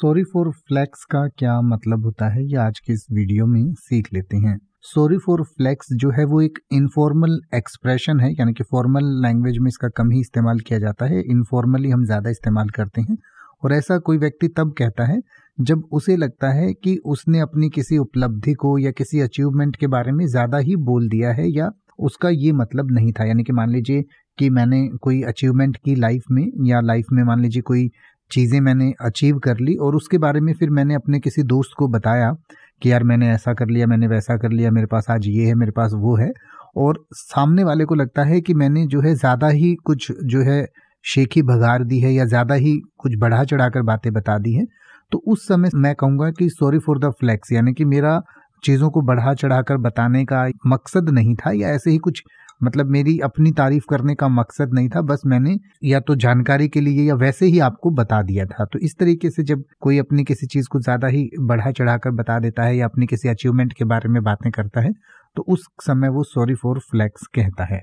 sorry for flex का क्या मतलब होता है ये आज के इस वीडियो में सीख लेते हैं सॉरी फॉर फ्लैक्स जो है वो एक इनफॉर्मल एक्सप्रेशन है यानी कि फॉर्मल लैंग्वेज में इसका कम ही इस्तेमाल किया जाता है इनफॉर्मली हम ज़्यादा इस्तेमाल करते हैं और ऐसा कोई व्यक्ति तब कहता है जब उसे लगता है कि उसने अपनी किसी उपलब्धि को या किसी अचीवमेंट के बारे में ज़्यादा ही बोल दिया है या उसका ये मतलब नहीं था यानी कि मान लीजिए कि मैंने कोई अचीवमेंट की लाइफ में या लाइफ में मान लीजिए कोई चीज़ें मैंने अचीव कर ली और उसके बारे में फिर मैंने अपने किसी दोस्त को बताया कि यार मैंने ऐसा कर लिया मैंने वैसा कर लिया मेरे पास आज ये है मेरे पास वो है और सामने वाले को लगता है कि मैंने जो है ज़्यादा ही कुछ जो है शेखी भगार दी है या ज़्यादा ही कुछ बढ़ा चढ़ा कर बातें बता दी हैं तो उस समय मैं कहूँगा कि सॉरी फॉर द फ्लैक्स यानी कि मेरा चीज़ों को बढ़ा चढ़ाकर बताने का मकसद नहीं था या ऐसे ही कुछ मतलब मेरी अपनी तारीफ करने का मकसद नहीं था बस मैंने या तो जानकारी के लिए या वैसे ही आपको बता दिया था तो इस तरीके से जब कोई अपनी किसी चीज़ को ज़्यादा ही बढ़ा चढ़ा कर बता देता है या अपनी किसी अचीवमेंट के बारे में बातें करता है तो उस समय वो सॉरी फॉर फ्लैक्स कहता है